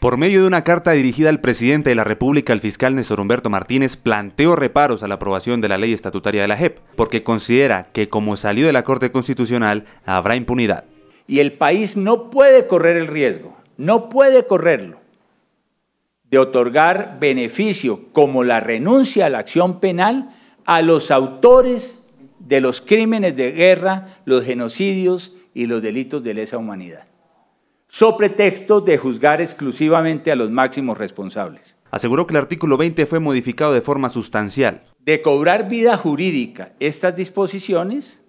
Por medio de una carta dirigida al presidente de la República, el fiscal Néstor Humberto Martínez planteó reparos a la aprobación de la ley estatutaria de la JEP, porque considera que como salió de la Corte Constitucional habrá impunidad. Y el país no puede correr el riesgo, no puede correrlo, de otorgar beneficio como la renuncia a la acción penal a los autores de los crímenes de guerra, los genocidios y los delitos de lesa humanidad so pretexto de juzgar exclusivamente a los máximos responsables. Aseguró que el artículo 20 fue modificado de forma sustancial. De cobrar vida jurídica estas disposiciones,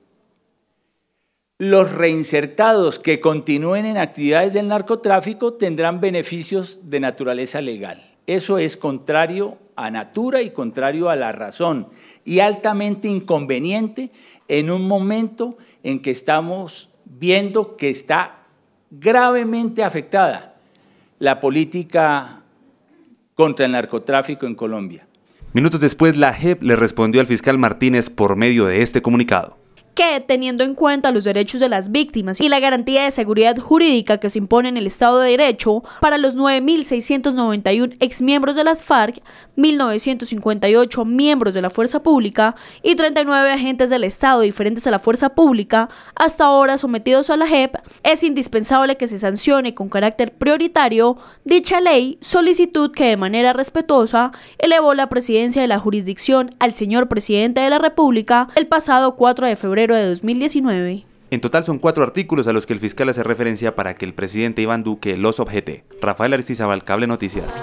los reinsertados que continúen en actividades del narcotráfico tendrán beneficios de naturaleza legal. Eso es contrario a natura y contrario a la razón y altamente inconveniente en un momento en que estamos viendo que está gravemente afectada la política contra el narcotráfico en Colombia. Minutos después, la JEP le respondió al fiscal Martínez por medio de este comunicado que, teniendo en cuenta los derechos de las víctimas y la garantía de seguridad jurídica que se impone en el Estado de Derecho para los 9.691 exmiembros de las FARC, 1.958 miembros de la Fuerza Pública y 39 agentes del Estado diferentes a la Fuerza Pública, hasta ahora sometidos a la JEP, es indispensable que se sancione con carácter prioritario dicha ley, solicitud que de manera respetuosa elevó la presidencia de la jurisdicción al señor presidente de la República el pasado 4 de febrero de 2019. En total son cuatro artículos a los que el fiscal hace referencia para que el presidente Iván Duque los objete. Rafael Aristizabal, Cable Noticias.